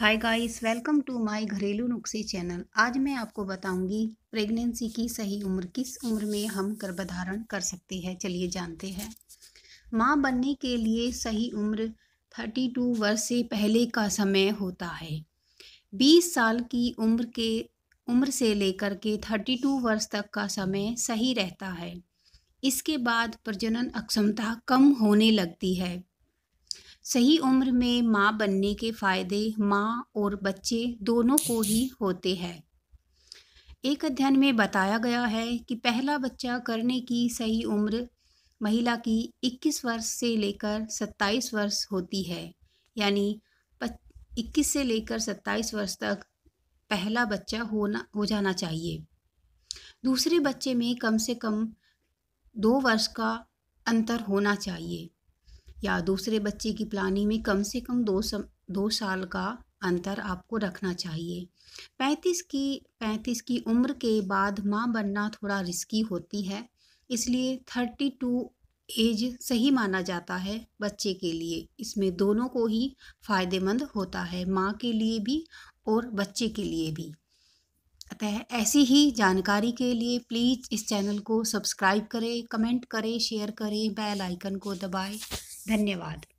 hi guys welcome to my घरेलू नुस्खे channel आज मैं आपको बताऊंगी प्रेगनेंसी की सही उम्र किस उम्र में हम गर्भधारण कर सकते हैं चलिए जानते हैं माँ बनने के लिए सही उम्र 32 वर्ष से पहले का समय होता है 20 साल की उम्र के उम्र से लेकर के 32 वर्ष तक का समय सही रहता है इसके बाद प्रजनन अक्षमता कम होने लगती है सही उम्र में माँ बनने के फायदे माँ और बच्चे दोनों को ही होते हैं एक अध्ययन में बताया गया है कि पहला बच्चा करने की सही उम्र महिला की 21 वर्ष से लेकर 27 वर्ष होती है यानी 21 से लेकर 27 वर्ष तक पहला बच्चा होना हो जाना चाहिए दूसरे बच्चे में कम से कम दो वर्ष का अंतर होना चाहिए या दूसरे बच्चे की प्लानिंग में कम से कम दो सम, दो साल का अंतर आपको रखना चाहिए पैंतीस की पैंतीस की उम्र के बाद माँ बनना थोड़ा रिस्की होती है इसलिए थर्टी टू एज सही माना जाता है बच्चे के लिए इसमें दोनों को ही फायदेमंद होता है माँ के लिए भी और बच्चे के लिए भी अतः ऐसी ही जानकारी के लिए प्लीज़ इस चैनल को सब्सक्राइब करें कमेंट करें शेयर करें बेल आइकन को दबाएं धन्यवाद